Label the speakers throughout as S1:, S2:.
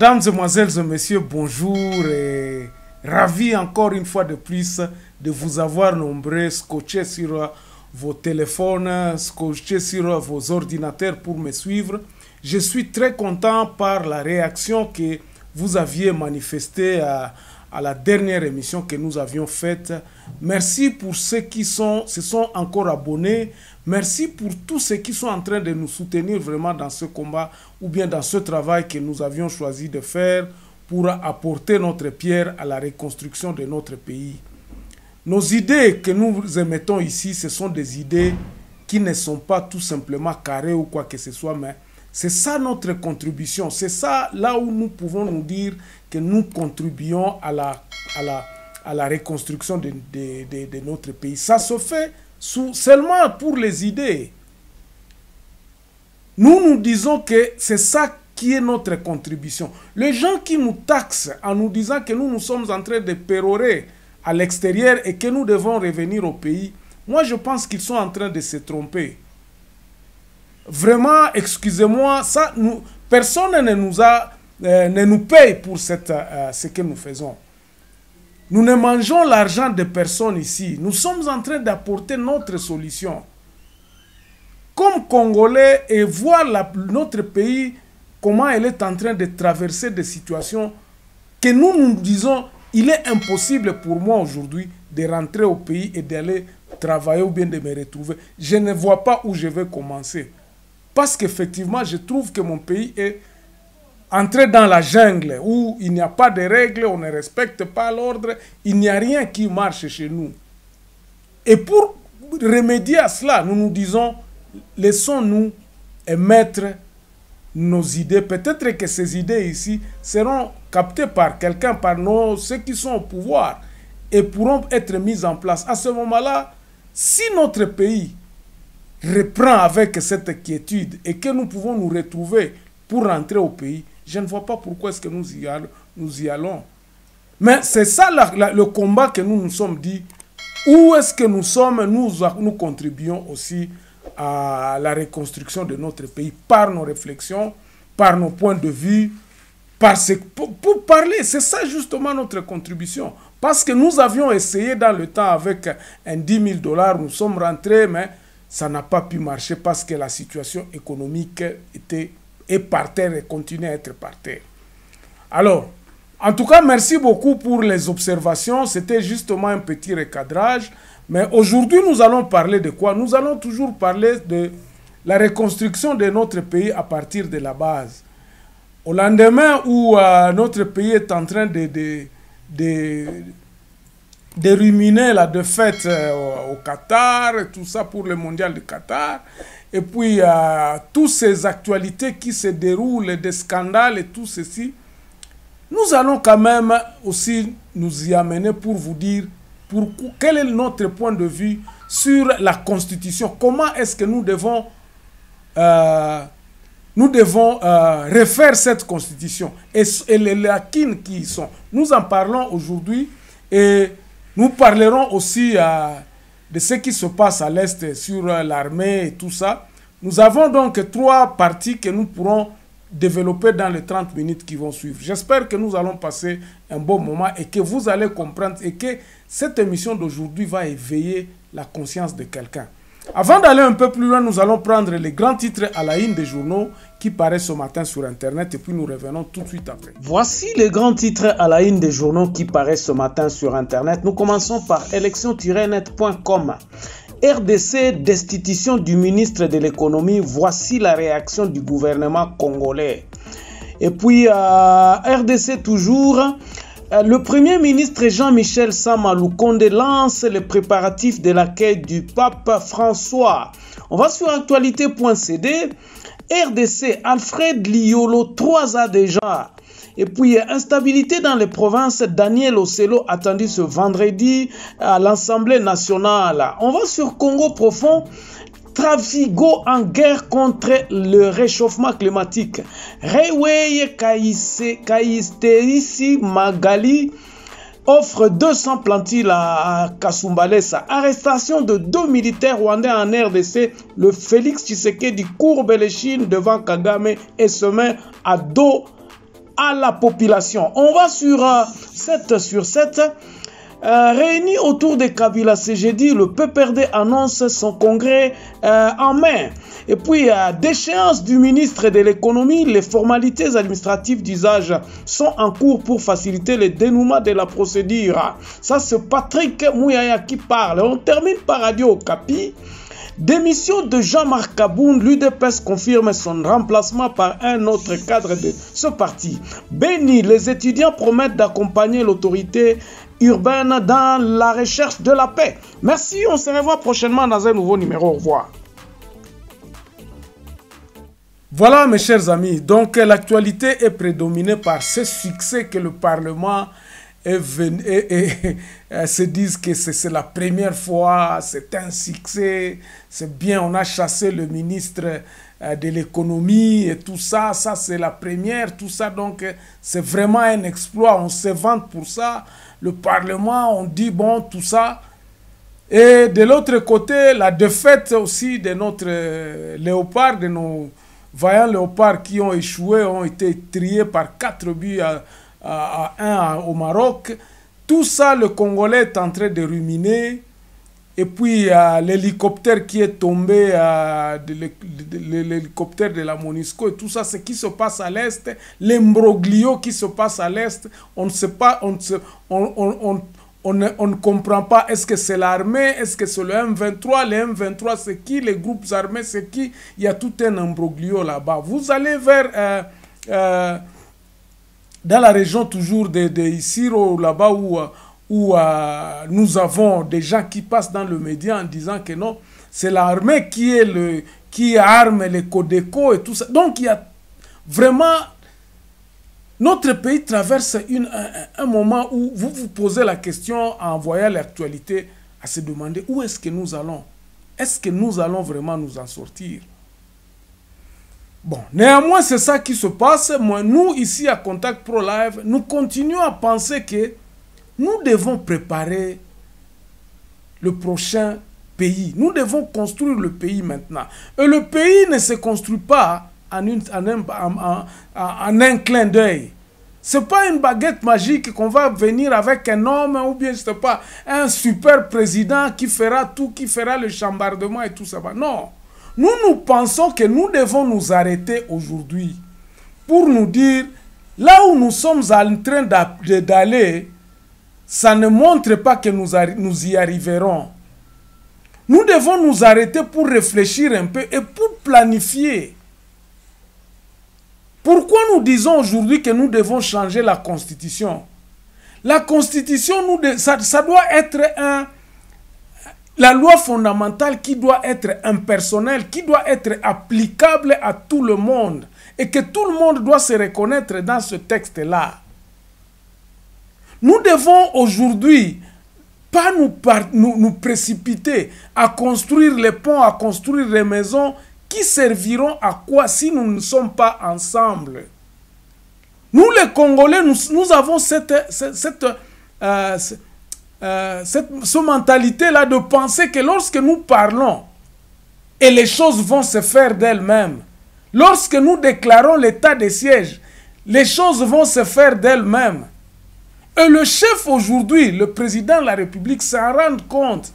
S1: Mesdames, Demoiselles et Messieurs, bonjour et ravi encore une fois de plus de vous avoir nombreux scotchés sur vos téléphones, scotchés sur vos ordinateurs pour me suivre. Je suis très content par la réaction que vous aviez manifestée à à la dernière émission que nous avions faite. Merci pour ceux qui sont, se sont encore abonnés. Merci pour tous ceux qui sont en train de nous soutenir vraiment dans ce combat ou bien dans ce travail que nous avions choisi de faire pour apporter notre pierre à la reconstruction de notre pays. Nos idées que nous émettons ici, ce sont des idées qui ne sont pas tout simplement carrées ou quoi que ce soit, mais c'est ça notre contribution. C'est ça là où nous pouvons nous dire que nous contribuons à la, la, à la reconstruction de, de, notre pays. Ça se fait seulement pour les idées. Nous nous disons que c'est ça qui est notre contribution. Les gens qui nous taxent en nous disant que nous nous sommes en train de pérorer à l'extérieur et que nous devons revenir au pays, moi je pense qu'ils sont en train de se tromper. Vraiment, excusez-moi, ça, personne ne nous a euh, ne nous paye pour cette, euh, ce que nous faisons. Nous ne mangeons l'argent de personne ici. Nous sommes en train d'apporter notre solution. Comme Congolais et voir la, notre pays, comment elle est en train de traverser des situations que nous nous disons, il est impossible pour moi aujourd'hui de rentrer au pays et d'aller travailler ou bien de me retrouver. Je ne vois pas où je vais commencer. Parce qu'effectivement, je trouve que mon pays est entrer dans la jungle où il n'y a pas de règles, on ne respecte pas l'ordre, il n'y a rien qui marche chez nous. Et pour remédier à cela, nous nous disons, laissons-nous émettre nos idées. Peut-être que ces idées ici seront captées par quelqu'un, par nos, ceux qui sont au pouvoir, et pourront être mises en place. À ce moment-là, si notre pays reprend avec cette quiétude et que nous pouvons nous retrouver pour rentrer au pays, je ne vois pas pourquoi est-ce que nous y, allons, nous y allons. Mais c'est ça le combat que nous nous sommes dit. Où est-ce que nous sommes nous, nous contribuons aussi à la reconstruction de notre pays par nos réflexions, par nos points de vue, par ce, pour, parler. C'est ça justement notre contribution. Parce que nous avions essayé dans le temps avec un 10 000 dollars, nous sommes rentrés, mais ça n'a pas pu marcher parce que la situation économique était est par terre et continue à être par terre. Alors, en tout cas, merci beaucoup pour les observations. C'était justement un petit recadrage. Mais aujourd'hui, nous allons parler de quoi Nous allons toujours parler de la reconstruction de notre pays à partir de la base. Au lendemain où euh, notre pays est en train de, de, de, ruminer la défaite euh, au Qatar, et tout ça pour le mondial du Qatar, et puis, euh, toutes ces actualités qui se déroulent, des scandales et tout ceci, nous allons quand même aussi nous y amener pour vous dire pour, quel est notre point de vue sur la Constitution. Comment est-ce que nous devons, euh, nous devons euh, refaire cette Constitution et, et, les lacunes qui y sont. Nous en parlons aujourd'hui et nous parlerons aussi... à de ce qui se passe à l'Est sur euh, l'armée et tout ça. Nous avons donc trois parties que nous pourrons développer dans les 30 minutes qui vont suivre. J'espère que nous allons passer un bon moment et que vous allez comprendre et que cette émission d'aujourd'hui va éveiller la conscience de quelqu'un. Avant d'aller un peu plus loin, nous allons prendre les grands titres à la une des journaux qui paraissent ce matin sur Internet et puis nous revenons tout de suite après. Voici les grands titres à la une des journaux qui paraissent ce matin sur Internet. Nous commençons par élection-net.com. RDC, destitution du ministre de l'économie, voici la réaction du gouvernement congolais. Et puis, euh, RDC toujours, euh, le Premier ministre Jean-Michel Samalou lance les préparatifs de l'accueil du pape François. On va sur actualité.cd. RDC, Alfred Liolo, 3 a déjà. Et puis, instabilité dans les provinces, Daniel Ocello attendu ce vendredi à l'Assemblée nationale. On va sur Congo profond. Trafigo en guerre contre le réchauffement climatique. Railway Kaisterisi Magali offre 200 plantilles à Kasumbalesa. Arrestation de deux militaires rwandais en RDC. Le Félix Tshisekedi courbe les Chines devant Kagame et se met à dos à la population. On va sur 7 euh, sur 7. Réuni euh, réunis autour de Kabila ce le PPRD annonce son congrès euh, en mai. Et puis, à déchéance du ministre de l'économie, les formalités administratives d'usage sont en cours pour faciliter le dénouement de la procédure. Ça, c'est Patrick Mouyaya qui parle. On termine par Radio Capi. Démission de Jean-Marc Kaboun, l'UDPS confirme son remplacement par un autre cadre de ce parti. Béni, les étudiants promettent d'accompagner l'autorité urbaine dans la recherche de la paix. Merci, on se revoit prochainement dans un nouveau numéro. Au revoir. Voilà mes chers amis, donc l'actualité est prédominée par ce succès que le Parlement est venu, et, se disent que c'est la première fois, c'est un succès, c'est bien, on a chassé le ministre euh, de l'économie et tout ça. Ça, c'est la première, tout ça. Donc, euh, c'est vraiment un exploit. On se vante pour ça. Le Parlement, on dit, bon, tout ça. Et de l'autre côté, la défaite aussi de notre euh, léopard, de nos vaillants léopards qui ont échoué, ont été triés par quatre buts à, à, au Maroc. Tout ça, le Congolais est en train de ruminer. Et puis l'hélicoptère qui est tombé, euh, de l'hélicoptère de la Monisco et tout ça, ce qui se passe à l'Est, l'embroglio qui se passe à l'Est, on ne sait pas, on, on, ne, comprend pas est-ce que c'est l'armée, est-ce que c'est le M23, le M23 c'est qui, les groupes armés c'est qui, il y a tout un embroglio là-bas. Vous allez vers, euh, euh, dans la région toujours de, de Isiro, là-bas où où euh, nous avons des gens qui passent dans le média en disant que non, c'est l'armée qui est le qui arme les codeco et tout ça. Donc il y a vraiment notre pays traverse une, un, un, moment où vous vous posez la question en voyant l'actualité à se demander où est-ce que nous allons Est-ce que nous allons vraiment nous en sortir Bon, néanmoins, c'est ça qui se passe. Moi, nous, ici à Contact Pro Live, nous continuons à penser que nous devons préparer le prochain pays. Nous devons construire le pays maintenant. Et le pays ne se construit pas en, un, clin d'œil. Ce n'est pas une baguette magique qu'on va venir avec un homme ou bien, je sais pas, un super président qui fera tout, qui fera le chambardement et tout ça. Bah, non. Nous, nous pensons que nous devons nous arrêter aujourd'hui pour nous dire là où nous sommes en train d'aller, ça ne montre pas que nous, nous y arriverons. Nous devons nous arrêter pour réfléchir un peu et pour planifier. Pourquoi nous disons aujourd'hui que nous devons changer la Constitution La Constitution, ça, doit être un, la loi fondamentale qui doit être impersonnelle, qui doit être applicable à tout le monde et que tout le monde doit se reconnaître dans ce texte-là. Nous devons aujourd'hui pas nous, précipiter à construire les ponts, à construire les maisons qui serviront à quoi si nous ne sommes pas ensemble. Nous les Congolais, nous, avons cette, euh, euh, mentalité-là de penser que lorsque nous parlons, et les choses vont se faire d'elles-mêmes. Lorsque nous déclarons l'état des sièges, les choses vont se faire d'elles-mêmes. Et le chef aujourd'hui, le président de la République, s'en rend compte.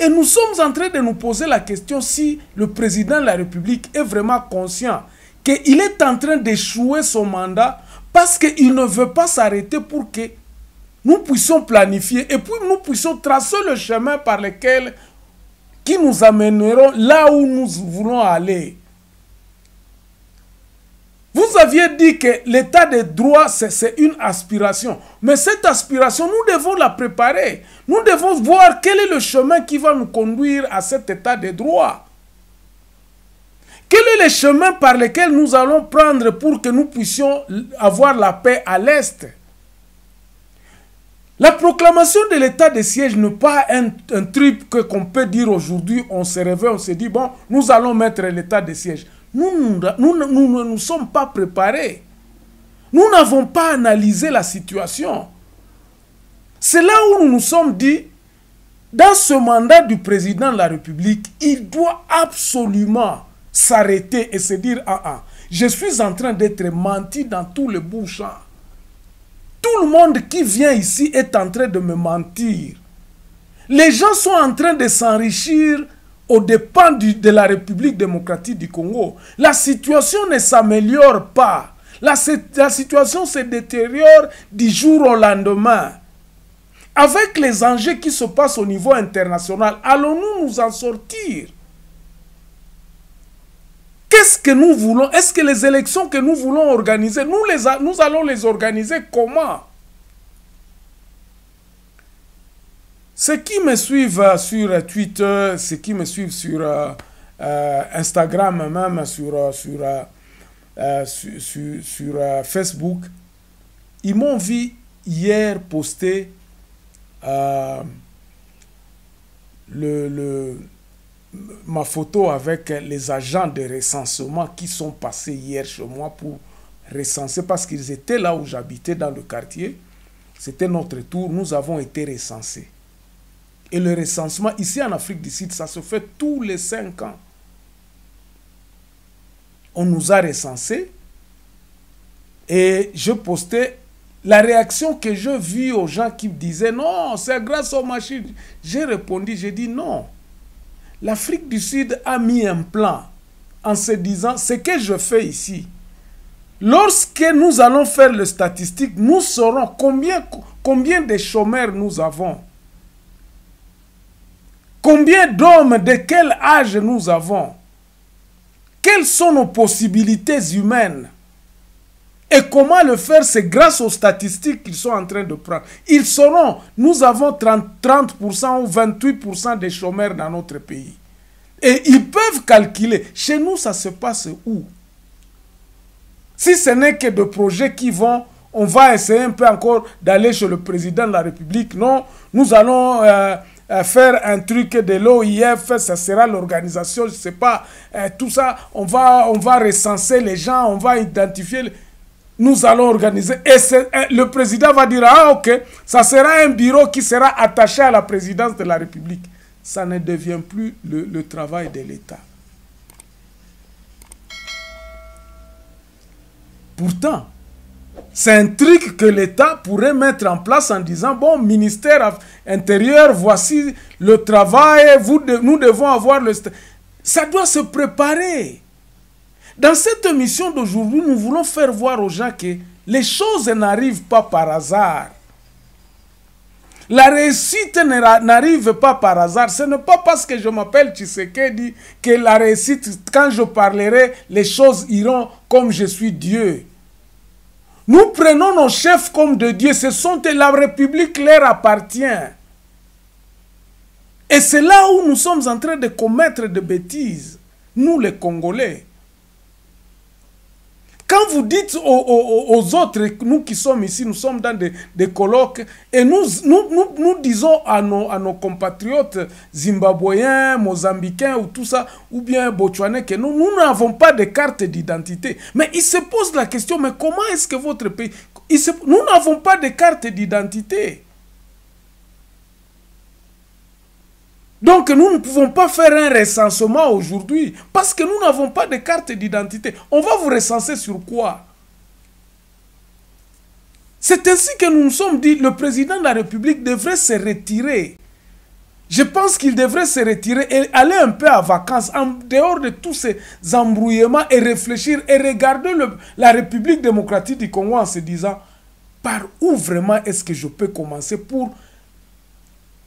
S1: Et nous sommes en train de nous poser la question si le président de la République est vraiment conscient qu'il est en train d'échouer son mandat parce qu'il ne veut pas s'arrêter pour que nous puissions planifier et puis nous puissions tracer le chemin par lequel qui nous amèneront là où nous voulons aller. Vous aviez dit que l'état de droit, c'est une aspiration. Mais cette aspiration, nous devons la préparer. Nous devons voir quel est le chemin qui va nous conduire à cet état de droit. Quel est le chemin par lequel nous allons prendre pour que nous puissions avoir la paix à l'Est La proclamation de l'état de siège n'est pas un, truc que qu'on peut dire aujourd'hui, on se réveille, on se dit, bon, nous allons mettre l'état de siège. Nous, ne nous sommes pas préparés. Nous n'avons pas analysé la situation. C'est là où nous nous sommes dit, dans ce mandat du président de la République, il doit absolument s'arrêter et se dire, ah, ah je suis en train d'être menti dans tous les bouchons. Hein. Tout le monde qui vient ici est en train de me mentir. Les gens sont en train de s'enrichir au dépens de la République démocratique du Congo. La situation ne s'améliore pas. La, situation se détériore du jour au lendemain. Avec les enjeux qui se passent au niveau international, allons-nous nous en sortir Qu'est-ce que nous voulons Est-ce que les élections que nous voulons organiser, nous allons les organiser comment Ceux qui me suivent euh, sur euh, Twitter, ceux qui me suivent sur euh, Instagram, même sur, sur, sur, Facebook, ils m'ont vu hier poster le, ma photo avec les agents de recensement qui sont passés hier chez moi pour recenser parce qu'ils étaient là où j'habitais dans le quartier. C'était notre tour, nous avons été recensés. Et le recensement, ici en Afrique du Sud, ça se fait tous les cinq ans. On nous a recensés et je postais la réaction que je vis aux gens qui me disaient non, c'est grâce aux machines. J'ai répondu, j'ai dit non. L'Afrique du Sud a mis un plan en se disant ce que je fais ici. Lorsque nous allons faire le statistique nous saurons combien, combien de chômeurs nous avons. Combien d'hommes de quel âge nous avons Quelles sont nos possibilités humaines Et comment le faire C'est grâce aux statistiques qu'ils sont en train de prendre. Ils sauront, nous avons 30%, ou 28% des chômeurs dans notre pays. Et ils peuvent calculer. Chez nous, ça se passe où Si ce n'est que des projets qui vont on va essayer un peu encore d'aller chez le président de la République. Non, nous allons euh, euh, faire un truc de l'OIF, ça sera l'organisation, je ne sais pas, euh, tout ça, on va, on va recenser les gens, on va identifier, nous allons organiser. Et euh, le président va dire, ah ok, ça sera un bureau qui sera attaché à la présidence de la République. Ça ne devient plus le travail de l'État. Pourtant, c'est un truc que l'État pourrait mettre en place en disant, bon, ministère intérieur, voici le travail, vous nous devons avoir le... Ça doit se préparer. Dans cette mission d'aujourd'hui, nous voulons faire voir aux gens que les choses n'arrivent pas par hasard. La réussite n'arrive pas par hasard. Ce n'est pas parce que je m'appelle Tshisekedi que la réussite, quand je parlerai, les choses iront comme je suis Dieu. Nous prenons nos chefs comme de Dieu. Ce sont et la République leur appartient. Et c'est là où nous sommes en train de commettre des bêtises, nous les Congolais. Quand vous dites aux, autres, nous qui sommes ici, nous sommes dans des, colloques, et nous, nous, nous, disons à nos, à nos, compatriotes zimbabwéens, mozambicains ou tout ça, ou bien botswanais, que nous n'avons pas de carte d'identité. Mais ils se posent la question, mais comment est-ce que votre pays... nous n'avons pas de carte d'identité. Donc nous ne pouvons pas faire un recensement aujourd'hui parce que nous n'avons pas de carte d'identité. On va vous recenser sur quoi C'est ainsi que nous nous sommes dit le président de la République devrait se retirer. Je pense qu'il devrait se retirer et aller un peu à vacances en dehors de tous ces embrouillements et réfléchir et regarder la République démocratique du Congo en se disant par où vraiment est-ce que je peux commencer pour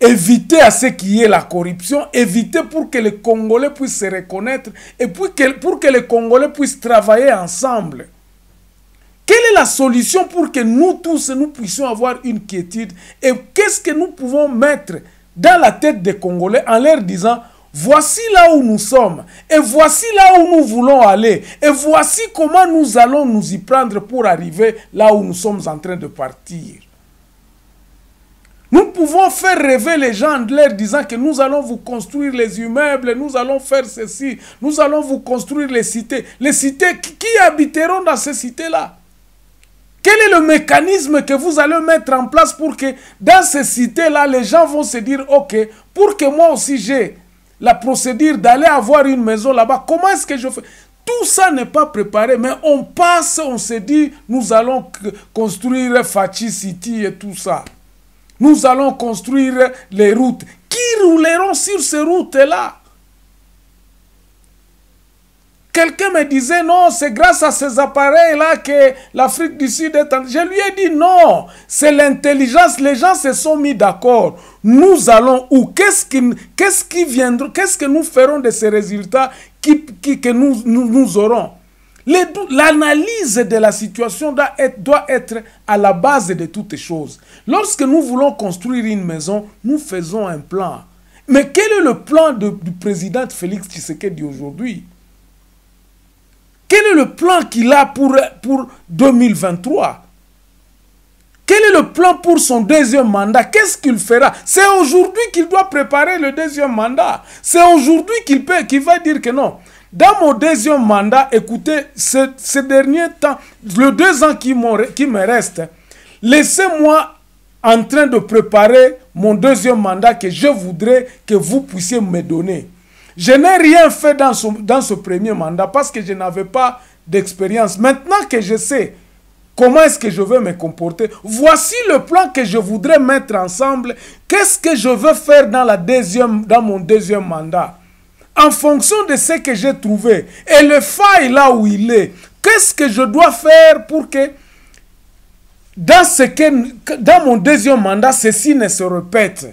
S1: éviter à ce qu'il y ait la corruption, éviter pour que les Congolais puissent se reconnaître et pour que, pour que les Congolais puissent travailler ensemble. Quelle est la solution pour que nous tous, nous puissions avoir une quiétude Et qu'est-ce que nous pouvons mettre dans la tête des Congolais en leur disant, voici là où nous sommes, et voici là où nous voulons aller, et voici comment nous allons nous y prendre pour arriver là où nous sommes en train de partir nous pouvons faire rêver les gens en leur disant que nous allons vous construire les immeubles, nous allons faire ceci, nous allons vous construire les cités. Les cités, qui habiteront dans ces cités-là Quel est le mécanisme que vous allez mettre en place pour que dans ces cités-là, les gens vont se dire, OK, pour que moi aussi j'ai la procédure d'aller avoir une maison là-bas, comment est-ce que je fais tout ça n'est pas préparé, mais on passe, on se dit, nous allons construire Fachi City et tout ça. Nous allons construire les routes. Qui rouleront sur ces routes-là Quelqu'un me disait non, c'est grâce à ces appareils-là que l'Afrique du Sud est en... Je lui ai dit non, c'est l'intelligence, les gens se sont mis d'accord. Nous allons où Qu'est-ce qui, qui viendra Qu'est-ce que nous ferons de ces résultats qui, qui, que nous, nous aurons L'analyse de la situation doit être, à la base de toutes choses. Lorsque nous voulons construire une maison, nous faisons un plan. Mais quel est le plan du président Félix Tshisekedi aujourd'hui Quel est le plan qu'il a pour, pour 2023 Quel est le plan pour son deuxième mandat Qu'est-ce qu'il fera C'est aujourd'hui qu'il doit préparer le deuxième mandat. C'est aujourd'hui qu'il qui va dire que non. Dans mon deuxième mandat, écoutez, ces ce derniers temps, le deux ans qui, me reste, laissez-moi en train de préparer mon deuxième mandat que je voudrais que vous puissiez me donner. Je n'ai rien fait dans ce, dans ce premier mandat parce que je n'avais pas d'expérience. Maintenant que je sais comment est-ce que je veux me comporter, voici le plan que je voudrais mettre ensemble. Qu'est-ce que je veux faire dans, la deuxième, dans mon deuxième mandat en fonction de ce que j'ai trouvé et le faille là où il est, qu'est-ce que je dois faire pour que dans, ce que, dans mon deuxième mandat, ceci ne se répète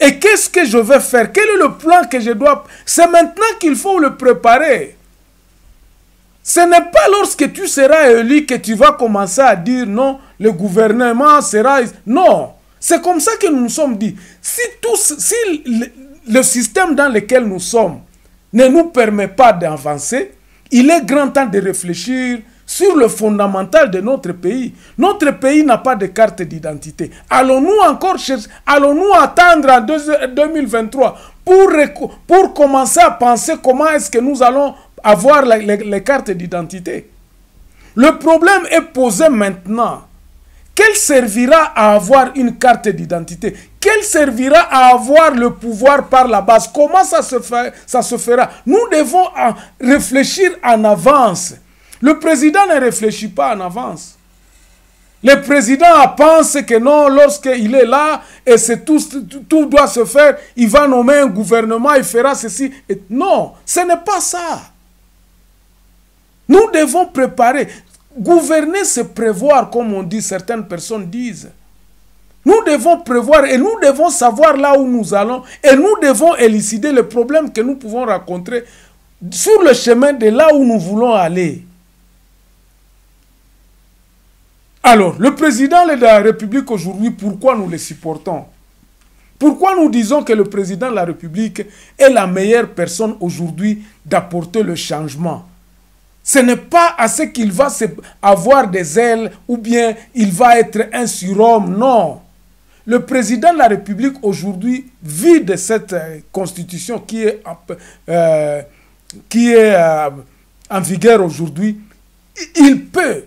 S1: Et qu'est-ce que je vais faire Quel est le plan que je dois... C'est maintenant qu'il faut le préparer. Ce n'est pas lorsque tu seras élu que tu vas commencer à dire non, le gouvernement sera... Non, c'est comme ça que nous nous sommes dit. Si, tous, le système dans lequel nous sommes ne nous permet pas d'avancer, il est grand temps de réfléchir sur le fondamental de notre pays. Notre pays n'a pas de carte d'identité. Allons-nous encore allons-nous attendre en 2023 pour, pour commencer à penser comment est-ce que nous allons avoir les, cartes d'identité Le problème est posé maintenant. Quel servira à avoir une carte d'identité qu'elle servira à avoir le pouvoir par la base. Comment ça se, fait, ça se fera Nous devons réfléchir en avance. Le président ne réfléchit pas en avance. Le président pense que non, lorsqu'il est là, et c'est tout, tout doit se faire, il va nommer un gouvernement, il fera ceci. non, ce n'est pas ça. Nous devons préparer. Gouverner, c'est prévoir, comme on dit, certaines personnes disent. Nous devons prévoir et nous devons savoir là où nous allons et nous devons élucider les problèmes que nous pouvons rencontrer sur le chemin de là où nous voulons aller. Alors, le président de la République aujourd'hui, pourquoi nous le supportons Pourquoi nous disons que le président de la République est la meilleure personne aujourd'hui d'apporter le changement ce n'est pas à ce qu'il va avoir des ailes ou bien il va être un surhomme, non. Le président de la République aujourd'hui vu de cette euh, constitution qui est, euh, qui est euh, en vigueur aujourd'hui. Il peut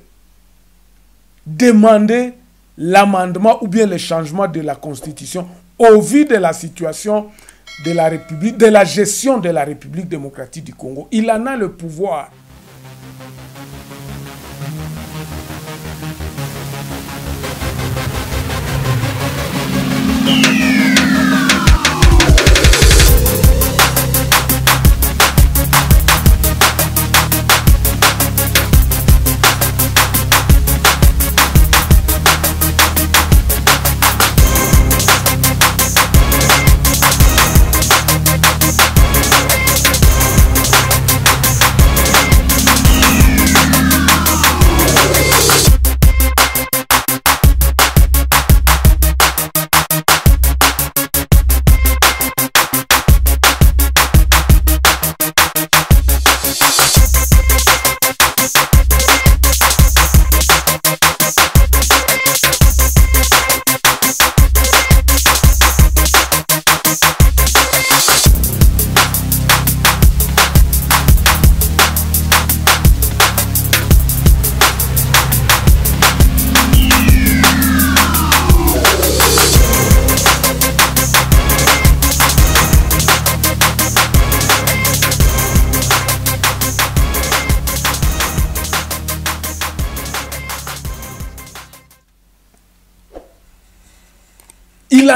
S1: demander l'amendement ou bien le changement de la constitution au vu de la situation de la République, de la gestion de la République démocratique du Congo. Il en a le pouvoir. Thank you.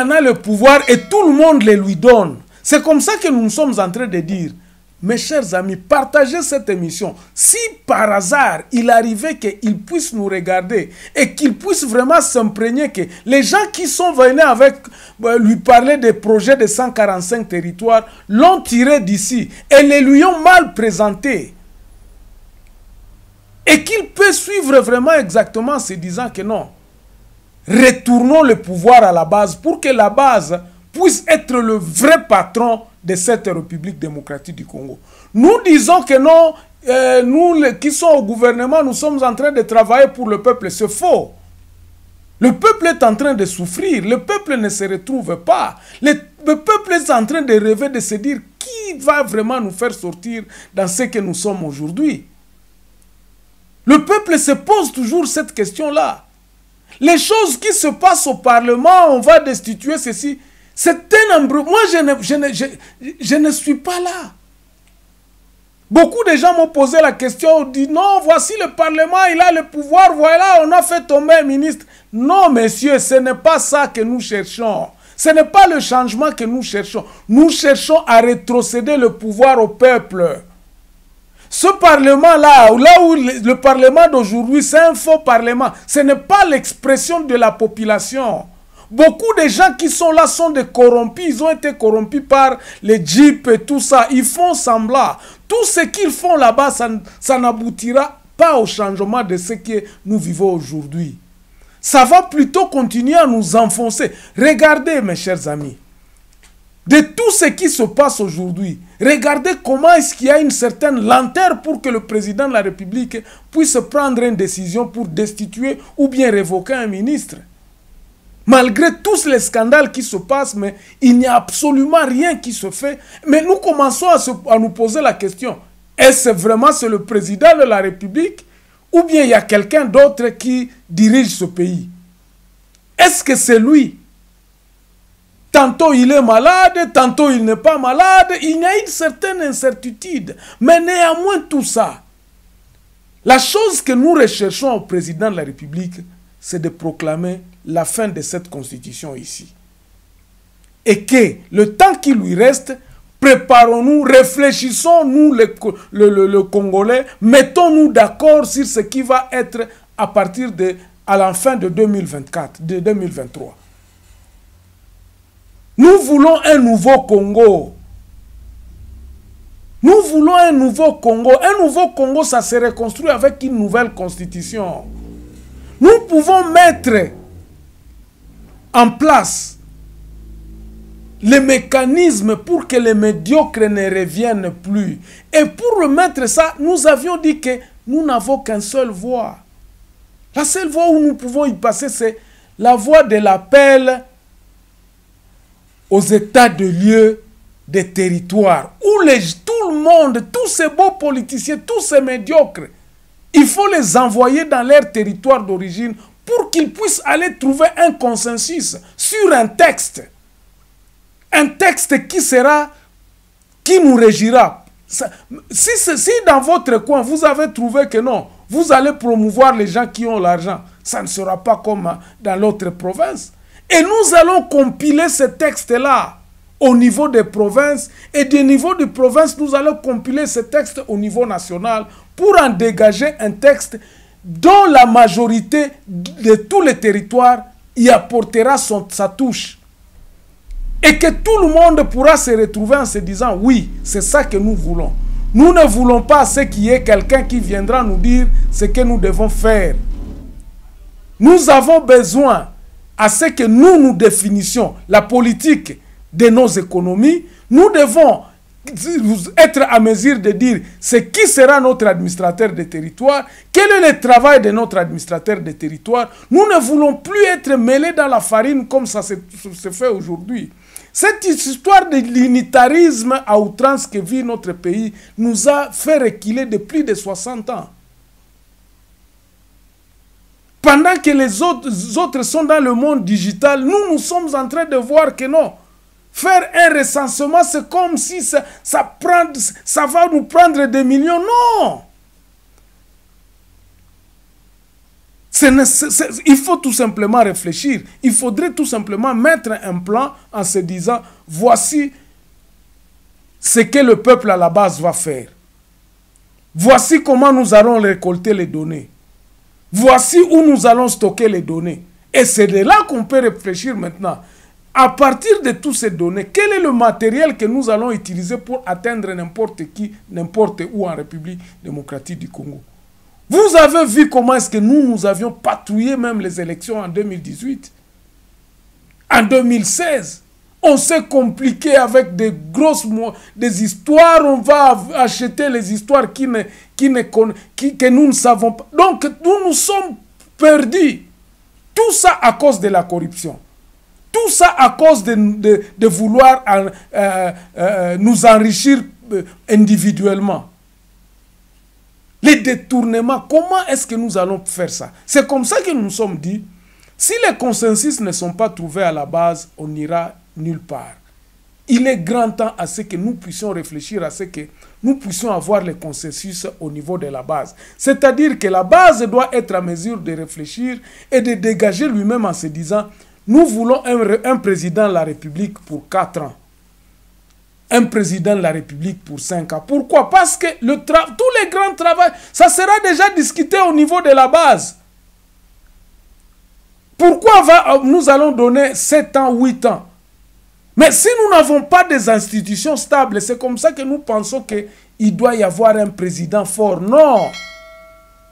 S1: a le pouvoir et tout le monde le lui donne. C'est comme ça que nous sommes en train de dire. Mes chers amis, partagez cette émission. Si par hasard il arrivait qu'il puisse nous regarder et qu'il puisse vraiment s'imprégner que les gens qui sont venus avec euh, lui parler des projets de 145 territoires l'ont tiré d'ici et les lui ont mal présenté. Et qu'il peut suivre vraiment exactement ce se disant que non, Retournons le pouvoir à la base pour que la base puisse être le vrai patron de cette République démocratique du Congo. Nous disons que non, euh, nous qui sommes au gouvernement, nous sommes en train de travailler pour le peuple. C'est faux. Le peuple est en train de souffrir. Le peuple ne se retrouve pas. le peuple est en train de rêver, de se dire qui va vraiment nous faire sortir dans ce que nous sommes aujourd'hui. Le peuple se pose toujours cette question-là. Les choses qui se passent au Parlement, on va destituer ceci. C'est un Moi, je ne, suis pas là. Beaucoup de gens m'ont posé la question, ont dit non, voici le Parlement, il a le pouvoir, voilà, on a fait tomber un ministre. Non, messieurs, ce n'est pas ça que nous cherchons. Ce n'est pas le changement que nous cherchons. Nous cherchons à rétrocéder le pouvoir au peuple. Ce Parlement-là, là où le Parlement d'aujourd'hui, c'est un faux Parlement. Ce n'est pas l'expression de la population. Beaucoup de gens qui sont là sont des corrompus. Ils ont été corrompus par les jeeps et tout ça. Ils font semblant. Tout ce qu'ils font là-bas, ça n'aboutira pas au changement de ce que nous vivons aujourd'hui. Ça va plutôt continuer à nous enfoncer. Regardez, mes chers amis de tout ce qui se passe aujourd'hui. Regardez comment est-ce qu'il y a une certaine lenteur pour que le président de la République puisse prendre une décision pour destituer ou bien révoquer un ministre. Malgré tous les scandales qui se passent, il n'y a absolument rien qui se fait. Mais nous commençons à, nous poser la question, est-ce vraiment le président de la République ou bien il y a quelqu'un d'autre qui dirige ce pays Est-ce que c'est lui Tantôt il est malade, tantôt il n'est pas malade. Il y a une certaine incertitude. Mais néanmoins tout ça, la chose que nous recherchons au président de la République, c'est de proclamer la fin de cette constitution ici. Et que le temps qui lui reste, préparons-nous, réfléchissons-nous le, Congolais, mettons-nous d'accord sur ce qui va être à partir de, à la fin de 2024, de 2023. Nous voulons un nouveau Congo. Nous voulons un nouveau Congo. Un nouveau Congo, ça se reconstruit avec une nouvelle constitution. Nous pouvons mettre en place les mécanismes pour que les médiocres ne reviennent plus. Et pour remettre ça, nous avions dit que nous n'avons qu'un seul voie. La seule voie où nous pouvons y passer, c'est la voie de l'appel aux états de lieu des territoires où les, tout le monde, tous ces beaux politiciens, tous ces médiocres, il faut les envoyer dans leur territoire d'origine pour qu'ils puissent aller trouver un consensus sur un texte. Un texte qui sera, qui nous régira. Si, si dans votre coin, vous avez trouvé que non, vous allez promouvoir les gens qui ont l'argent, ça ne sera pas comme dans l'autre province. Et nous allons compiler ce texte-là au niveau des provinces. Et du niveau des provinces, nous allons compiler ce texte au niveau national pour en dégager un texte dont la majorité de tous les territoires y apportera sa touche. Et que tout le monde pourra se retrouver en se disant, oui, c'est ça que nous voulons. Nous ne voulons pas ce qu'il y quelqu'un qui viendra nous dire ce que nous devons faire. Nous avons besoin à ce que nous nous définissions la politique de nos économies, nous devons être à mesure de dire c'est qui sera notre administrateur de territoire, quel est le travail de notre administrateur de territoire. Nous ne voulons plus être mêlés dans la farine comme ça se, fait aujourd'hui. Cette histoire de l'unitarisme à outrance que vit notre pays nous a fait reculer de plus de 60 ans. Pendant que les autres, autres sont dans le monde digital, nous, nous sommes en train de voir que non. Faire un recensement, c'est comme si ça, prend, ça va nous prendre des millions. Non! il faut tout simplement réfléchir. Il faudrait tout simplement mettre un plan en se disant, voici ce que le peuple à la base va faire. Voici comment nous allons récolter les données. Voici où nous allons stocker les données. Et c'est de là qu'on peut réfléchir maintenant. À partir de toutes ces données, quel est le matériel que nous allons utiliser pour atteindre n'importe qui, n'importe où en République démocratique du Congo Vous avez vu comment est-ce que nous, nous avions patrouillé même les élections en 2018, en 2016 on s'est compliqué avec des grosses des histoires. On va acheter les histoires qui qui ne, que nous ne savons pas. Donc, nous nous sommes perdus. Tout ça à cause de la corruption. Tout ça à cause de, vouloir euh, euh, nous enrichir euh, individuellement. Les détournements, comment est-ce que nous allons faire ça C'est comme ça que nous nous sommes dit, si les consensus ne sont pas trouvés à la base, on ira nulle part. Il est grand temps à ce que nous puissions réfléchir, à ce que nous puissions avoir le consensus au niveau de la base. C'est-à-dire que la base doit être à mesure de réfléchir et de dégager lui-même en se disant, nous voulons un, président de la République pour 4 ans, un président de la République pour 5 ans. Pourquoi Parce que le tous les grands travaux, ça sera déjà discuté au niveau de la base. Pourquoi euh, nous allons donner 7 ans, 8 ans mais si nous n'avons pas des institutions stables, c'est comme ça que nous pensons qu'il doit y avoir un président fort. Non.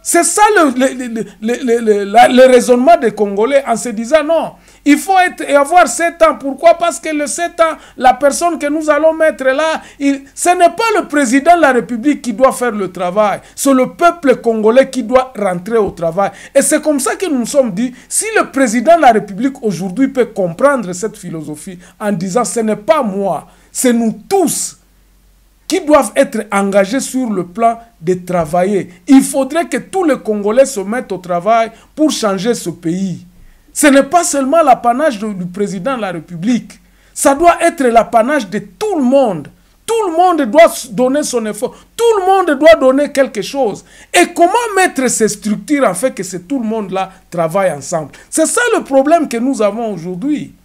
S1: C'est ça le, raisonnement des Congolais en se disant non, il faut être, avoir 7 ans. Pourquoi Parce que le 7 ans, la personne que nous allons mettre là, il, ce n'est pas le président de la République qui doit faire le travail. C'est le peuple congolais qui doit rentrer au travail. Et c'est comme ça que nous nous sommes dit, si le président de la République aujourd'hui peut comprendre cette philosophie en disant, ce n'est pas moi, c'est nous tous qui doivent être engagés sur le plan de travailler. Il faudrait que tous les Congolais se mettent au travail pour changer ce pays. Ce n'est pas seulement l'apanage du président de la République. Ça doit être l'apanage de tout le monde. Tout le monde doit donner son effort. Tout le monde doit donner quelque chose. Et comment mettre ces structures afin que tout le monde-là travaille ensemble C'est ça le problème que nous avons aujourd'hui.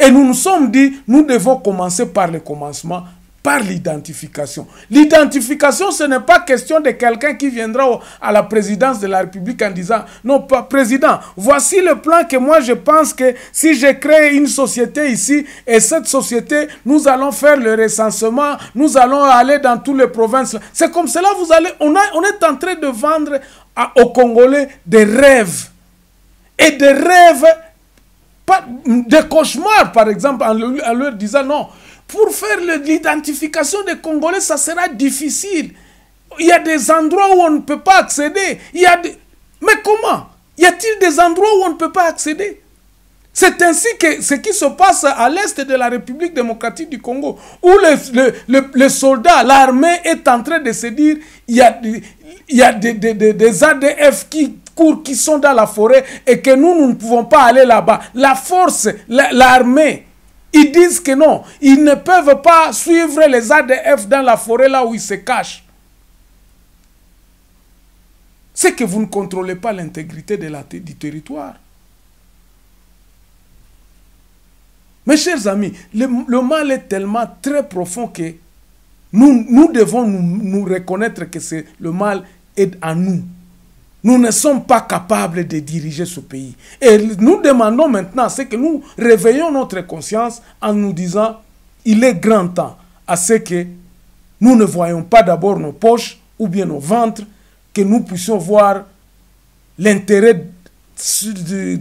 S1: Et nous nous sommes dit, nous devons commencer par le commencement par l'identification. L'identification, ce n'est pas question de quelqu'un qui viendra à la présidence de la République en disant, non, pas président, voici le plan que moi je pense que si je crée une société ici, et cette société, nous allons faire le recensement, nous allons aller dans toutes les provinces. C'est comme cela, vous allez, on, est en train de vendre aux Congolais des rêves. Et des rêves, pas, des cauchemars, par exemple, en leur disant, non, pour faire l'identification des Congolais, ça sera difficile. Il y a des endroits où on ne peut pas accéder. Il Mais comment Y a-t-il des endroits où on ne peut pas accéder c'est ainsi que ce qui se passe à l'est de la République démocratique du Congo, où le, soldat, l'armée est en train de se dire, il y a, y des, des, ADF qui courent, qui sont dans la forêt, et que nous, nous ne pouvons pas aller là-bas. La force, l'armée, ils disent que non, ils ne peuvent pas suivre les ADF dans la forêt là où ils se cachent. C'est que vous ne contrôlez pas l'intégrité du territoire. Mes chers amis, le, mal est tellement très profond que nous, nous devons nous, nous reconnaître que le mal est à nous. Nous ne sommes pas capables de diriger ce pays. Et nous demandons maintenant, c'est que nous réveillons notre conscience en nous disant, il est grand temps à ce que nous ne voyons pas d'abord nos poches ou bien nos ventres, que nous puissions voir l'intérêt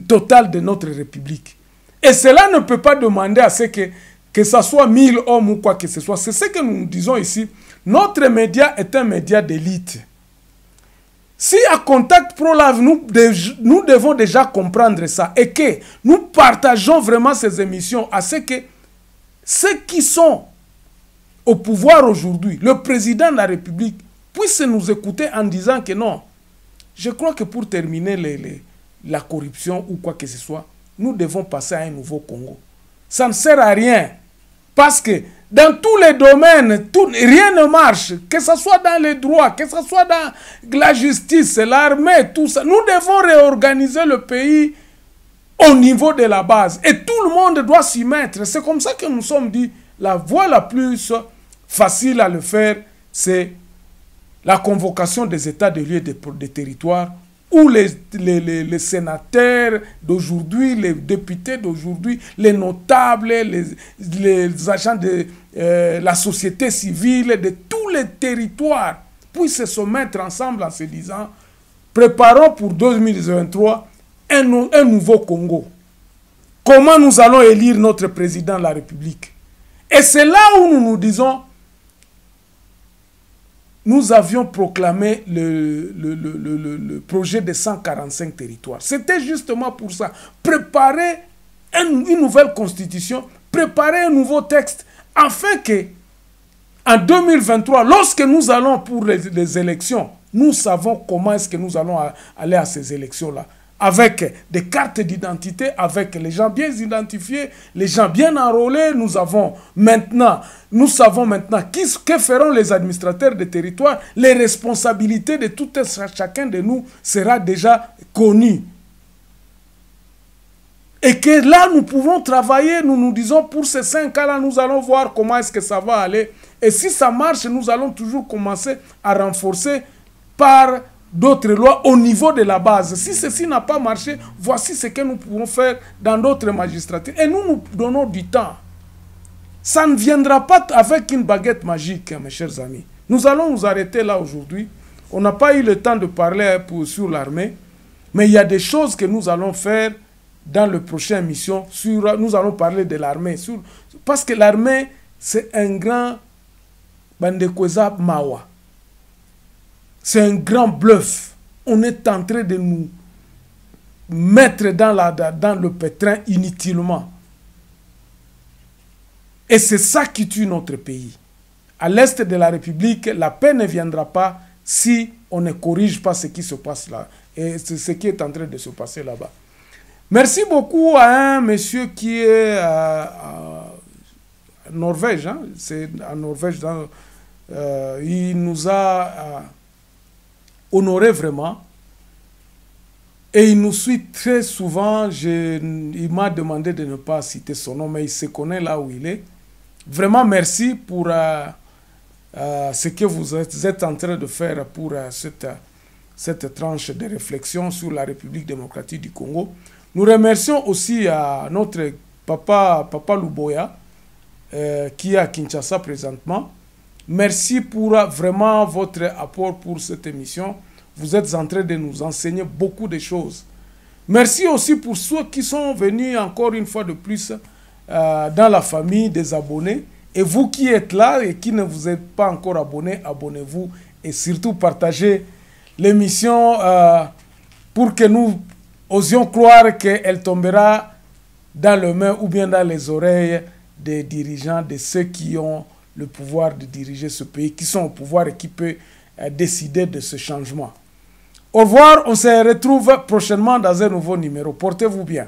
S1: total de notre République. Et cela ne peut pas demander à ce que, que ce soit mille hommes ou quoi que ce soit. C'est ce que nous disons ici. Notre média est un média d'élite. Si à Contact Pro nous, nous devons déjà comprendre ça et que nous partageons vraiment ces émissions à ce que ceux qui sont au pouvoir aujourd'hui, le président de la République, puisse nous écouter en disant que non, je crois que pour terminer la corruption ou quoi que ce soit, nous devons passer à un nouveau Congo. Ça ne sert à rien parce que dans tous les domaines, rien ne marche, que ce soit dans les droits, que ce soit dans la justice, l'armée, tout ça. Nous devons réorganiser le pays au niveau de la base. Et tout le monde doit s'y mettre. C'est comme ça que nous sommes dit, la voie la plus facile à le faire, c'est la convocation des États de lieux et des territoires où les, les, les, sénateurs d'aujourd'hui, les députés d'aujourd'hui, les notables, les, agents de euh, la société civile, de tous les territoires, puissent se mettre ensemble en se disant, préparons pour 2023 un, un nouveau Congo. Comment nous allons élire notre président de la République Et c'est là où nous nous disons, nous avions proclamé le, le, projet des 145 territoires. C'était justement pour ça. Préparer une nouvelle constitution, préparer un nouveau texte, afin que, en 2023, lorsque nous allons pour les, les élections, nous savons comment est-ce que nous allons aller à ces élections-là avec des cartes d'identité, avec les gens bien identifiés, les gens bien enrôlés. Nous avons maintenant, nous savons maintenant ce que feront les administrateurs des territoires. Les responsabilités de tout chacun de nous sera déjà connues. Et que là, nous pouvons travailler, nous nous disons, pour ces cinq cas-là, nous allons voir comment est-ce que ça va aller. Et si ça marche, nous allons toujours commencer à renforcer par d'autres lois au niveau de la base. Si ceci n'a pas marché, voici ce que nous pouvons faire dans d'autres magistratures. Et nous nous donnons du temps. Ça ne viendra pas avec une baguette magique, mes chers amis. Nous allons nous arrêter là aujourd'hui. On n'a pas eu le temps de parler pour, sur l'armée, mais il y a des choses que nous allons faire dans le prochain mission. Sur, nous allons parler de l'armée. Parce que l'armée, c'est un grand Bandekweza Mawa. C'est un grand bluff. On est en train de nous mettre dans, le pétrin inutilement. Et c'est ça qui tue notre pays. À l'est de la République, la paix ne viendra pas si on ne corrige pas ce qui se passe là, et ce qui est en train de se passer là-bas. Merci beaucoup à un monsieur qui est à, Norvège, hein. c'est à Norvège, euh, il nous a... Euh, honoré vraiment. Et il nous suit très souvent. Je, il m'a demandé de ne pas citer son nom, mais il se connaît là où il est. Vraiment, merci pour euh, euh, ce que vous êtes, en train de faire pour euh, cette, cette tranche de réflexion sur la République démocratique du Congo. Nous remercions aussi notre papa, papa Louboya, qui est à Kinshasa présentement. Merci pour euh, vraiment votre apport pour cette émission. Vous êtes en train de nous enseigner beaucoup de choses. Merci aussi pour ceux qui sont venus encore une fois de plus euh, dans la famille des abonnés. Et vous qui êtes là et qui ne vous êtes pas encore abonné, abonnez-vous et surtout partagez l'émission euh, pour que nous osions croire qu'elle tombera dans le main ou bien dans les oreilles des dirigeants, de ceux qui ont le pouvoir de diriger ce pays, qui sont au pouvoir et qui peut euh, décider de ce changement. Au revoir, on se retrouve prochainement dans un nouveau numéro. Portez-vous bien.